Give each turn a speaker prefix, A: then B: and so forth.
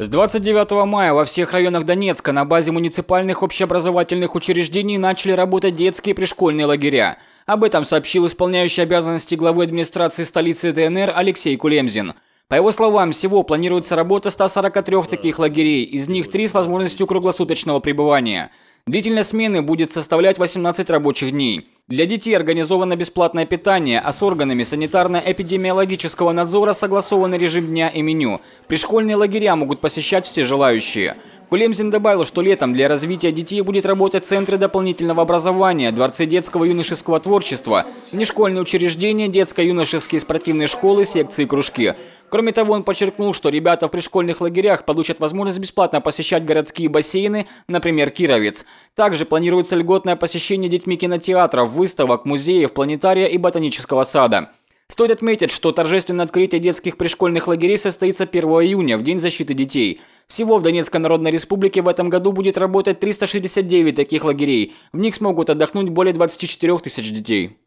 A: С 29 мая во всех районах Донецка на базе муниципальных общеобразовательных учреждений начали работать детские пришкольные лагеря. Об этом сообщил исполняющий обязанности главы администрации столицы ДНР Алексей Кулемзин. По его словам, всего планируется работа 143 таких лагерей, из них три с возможностью круглосуточного пребывания – Длительность смены будет составлять 18 рабочих дней. Для детей организовано бесплатное питание, а с органами санитарно-эпидемиологического надзора согласован режим дня и меню. Пришкольные лагеря могут посещать все желающие. Кулемзин добавил, что летом для развития детей будет работать центры дополнительного образования, дворцы детского юношеского творчества, внешкольные учреждения, детско-юношеские спортивные школы, секции кружки. Кроме того, он подчеркнул, что ребята в пришкольных лагерях получат возможность бесплатно посещать городские бассейны, например, Кировец. Также планируется льготное посещение детьми кинотеатров, выставок, музеев, планетария и ботанического сада. Стоит отметить, что торжественное открытие детских пришкольных лагерей состоится 1 июня, в День защиты детей. Всего в Донецкой Народной Республике в этом году будет работать 369 таких лагерей. В них смогут отдохнуть более 24 тысяч детей.